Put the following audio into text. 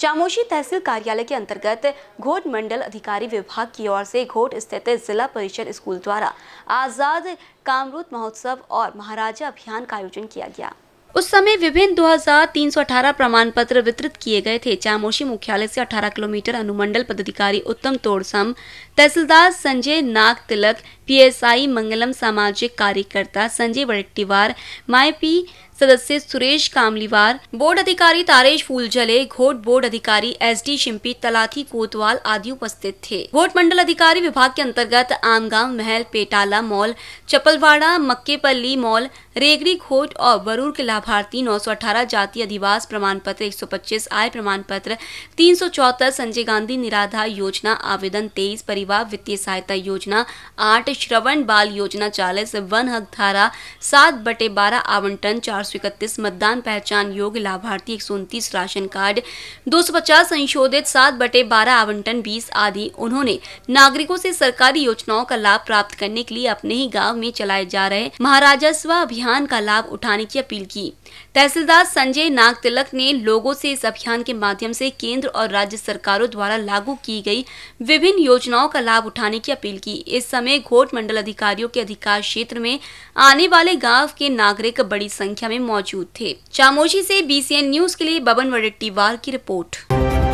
चामोशी तहसील कार्यालय के अंतर्गत घोट मंडल अधिकारी विभाग की ओर से घोट स्थित जिला परिषद स्कूल द्वारा आज़ाद कामरूत महोत्सव और महाराजा अभियान का आयोजन किया गया उस समय विभिन्न 2318 प्रमाण पत्र वितरित किए गए थे चामोशी मुख्यालय से 18 किलोमीटर अनुमंडल पदाधिकारी उत्तम तोड़सम तहसीलदार संजय नाग तिलक पीएसआई मंगलम सामाजिक कार्यकर्ता संजय वरट्टीवार माईपी सदस्य सुरेश कामलीवार बोर्ड अधिकारी तारेश फूलजले घोट बोर्ड अधिकारी एस डी शिम्पी तलाथी कोतवाल आदि उपस्थित थे घोट मंडल अधिकारी विभाग के अंतर्गत आमगांव महल पेटाला मॉल चपलवाड़ा मक्केपल्ली मॉल रेगड़ी घोट और बरूर के लाभार्थी नौ जाति अधिवास प्रमाण पत्र एक आय प्रमाण पत्र तीन संजय गांधी निराधार योजना आवेदन तेईस परिवार वित्तीय सहायता योजना आठ श्रवण बाल योजना चालीस वन हक धारा सात बटे बारह आवंटन चार इकतीस मतदान पहचान योग्य लाभार्थी एक राशन कार्ड दो संशोधित सात बटे बारह आवंटन बीस आदि उन्होंने नागरिकों से सरकारी योजनाओं का लाभ प्राप्त करने के लिए अपने ही गाँव में चलाए जा रहे महाराजस्व अभियान का लाभ उठाने की अपील की तहसीलदार संजय नाग तिलक ने लोगों से इस अभियान के माध्यम से केंद्र और राज्य सरकारों द्वारा लागू की गई विभिन्न योजनाओं का लाभ उठाने की अपील की इस समय घोट मंडल अधिकारियों के अधिकार क्षेत्र में आने वाले गांव के नागरिक बड़ी संख्या में मौजूद थे चामोशी से बीसीएन न्यूज के लिए बबन वडेट्टीवार की रिपोर्ट